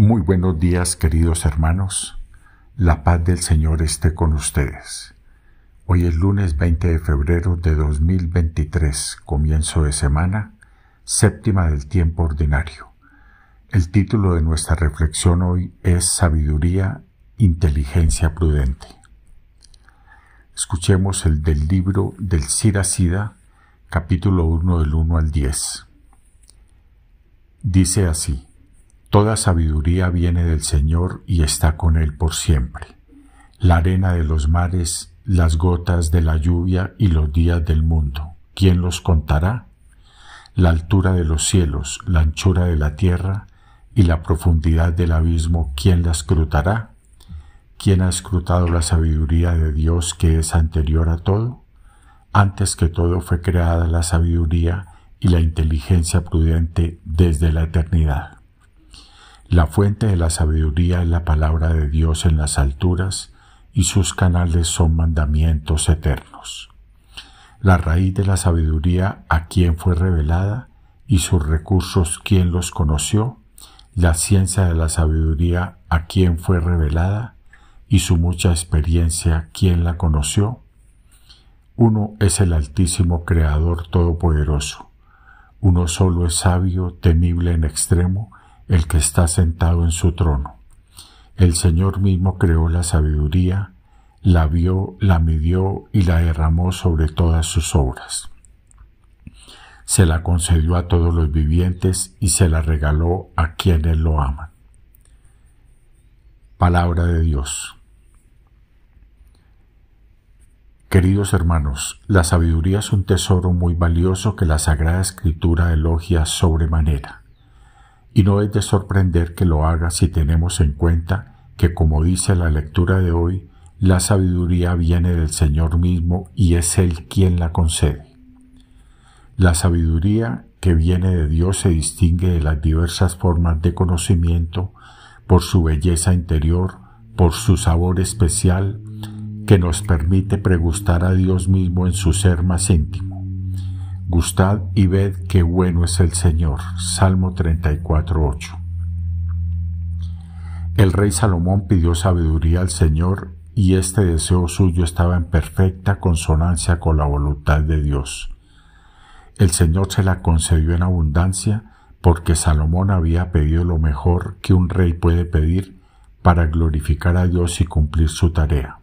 Muy buenos días queridos hermanos. La paz del Señor esté con ustedes. Hoy es lunes 20 de febrero de 2023, comienzo de semana, séptima del tiempo ordinario. El título de nuestra reflexión hoy es Sabiduría, Inteligencia Prudente. Escuchemos el del libro del Sira Sida, capítulo 1 del 1 al 10. Dice así. Toda sabiduría viene del Señor y está con Él por siempre. La arena de los mares, las gotas de la lluvia y los días del mundo, ¿quién los contará? La altura de los cielos, la anchura de la tierra y la profundidad del abismo, ¿quién las escrutará? ¿Quién ha escrutado la sabiduría de Dios que es anterior a todo? Antes que todo fue creada la sabiduría y la inteligencia prudente desde la eternidad. La fuente de la sabiduría es la palabra de Dios en las alturas y sus canales son mandamientos eternos. La raíz de la sabiduría a quien fue revelada y sus recursos quien los conoció. La ciencia de la sabiduría a quien fue revelada y su mucha experiencia quien la conoció. Uno es el Altísimo Creador Todopoderoso. Uno solo es sabio, temible en extremo, el que está sentado en su trono. El Señor mismo creó la sabiduría, la vio, la midió y la derramó sobre todas sus obras. Se la concedió a todos los vivientes y se la regaló a quienes lo aman. Palabra de Dios. Queridos hermanos, la sabiduría es un tesoro muy valioso que la Sagrada Escritura elogia sobremanera y no es de sorprender que lo haga si tenemos en cuenta que, como dice la lectura de hoy, la sabiduría viene del Señor mismo y es Él quien la concede. La sabiduría que viene de Dios se distingue de las diversas formas de conocimiento por su belleza interior, por su sabor especial, que nos permite pregustar a Dios mismo en su ser más íntimo. Gustad y ved qué bueno es el Señor. Salmo 34.8. El rey Salomón pidió sabiduría al Señor y este deseo suyo estaba en perfecta consonancia con la voluntad de Dios. El Señor se la concedió en abundancia porque Salomón había pedido lo mejor que un rey puede pedir para glorificar a Dios y cumplir su tarea.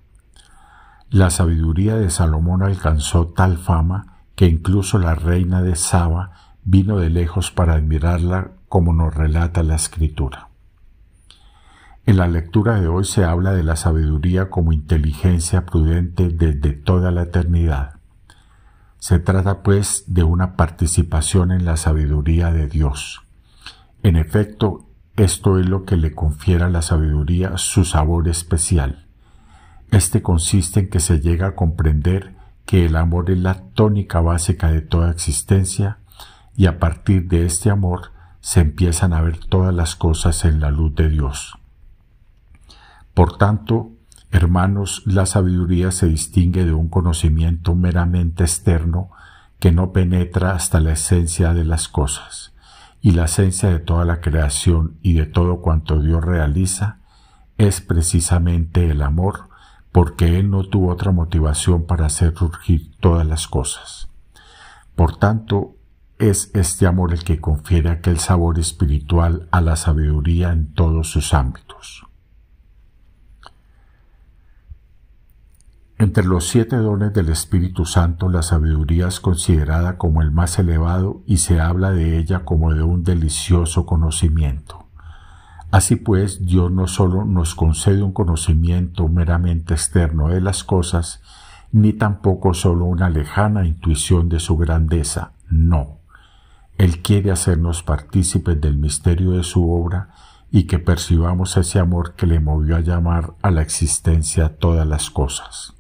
La sabiduría de Salomón alcanzó tal fama que incluso la reina de Saba vino de lejos para admirarla como nos relata la escritura. En la lectura de hoy se habla de la sabiduría como inteligencia prudente desde toda la eternidad. Se trata pues de una participación en la sabiduría de Dios. En efecto, esto es lo que le confiera a la sabiduría su sabor especial. Este consiste en que se llega a comprender que el amor es la tónica básica de toda existencia y a partir de este amor se empiezan a ver todas las cosas en la luz de Dios. Por tanto, hermanos, la sabiduría se distingue de un conocimiento meramente externo que no penetra hasta la esencia de las cosas, y la esencia de toda la creación y de todo cuanto Dios realiza es precisamente el amor, porque él no tuvo otra motivación para hacer surgir todas las cosas. Por tanto, es este amor el que confiere aquel sabor espiritual a la sabiduría en todos sus ámbitos. Entre los siete dones del Espíritu Santo, la sabiduría es considerada como el más elevado y se habla de ella como de un delicioso conocimiento. Así pues, Dios no solo nos concede un conocimiento meramente externo de las cosas, ni tampoco solo una lejana intuición de su grandeza, no. Él quiere hacernos partícipes del misterio de su obra y que percibamos ese amor que le movió a llamar a la existencia todas las cosas.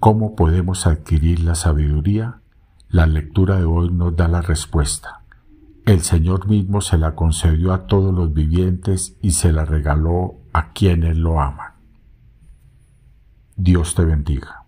¿Cómo podemos adquirir la sabiduría? La lectura de hoy nos da la respuesta. El Señor mismo se la concedió a todos los vivientes y se la regaló a quienes lo aman. Dios te bendiga.